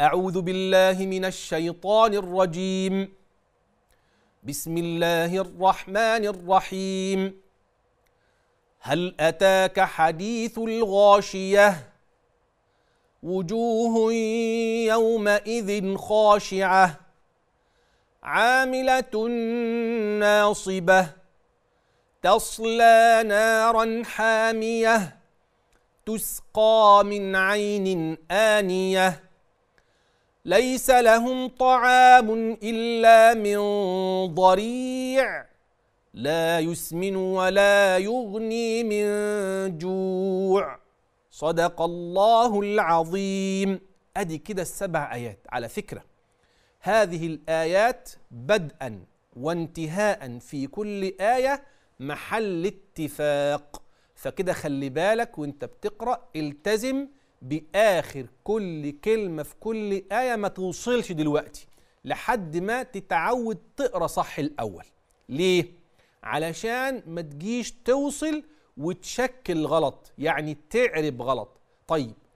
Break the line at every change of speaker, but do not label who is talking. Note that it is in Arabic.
أعوذ بالله من الشيطان الرجيم بسم الله الرحمن الرحيم هل أتاك حديث الغاشية وجوه يومئذ خاشعة عاملة ناصبة تصلى نارا حامية تسقى من عين آنيه ليس لهم طعام إلا من ضريع لا يسمن ولا يغني من جوع صدق الله العظيم أدي كده السبع آيات على فكرة هذه الآيات بدءا وانتهاء في كل آية محل اتفاق فكده خلي بالك وانت بتقرأ التزم باخر كل كلمه في كل ايه ما توصلش دلوقتي لحد ما تتعود تقرا صح الاول ليه علشان ما تجيش توصل وتشكل غلط يعني تعرب غلط طيب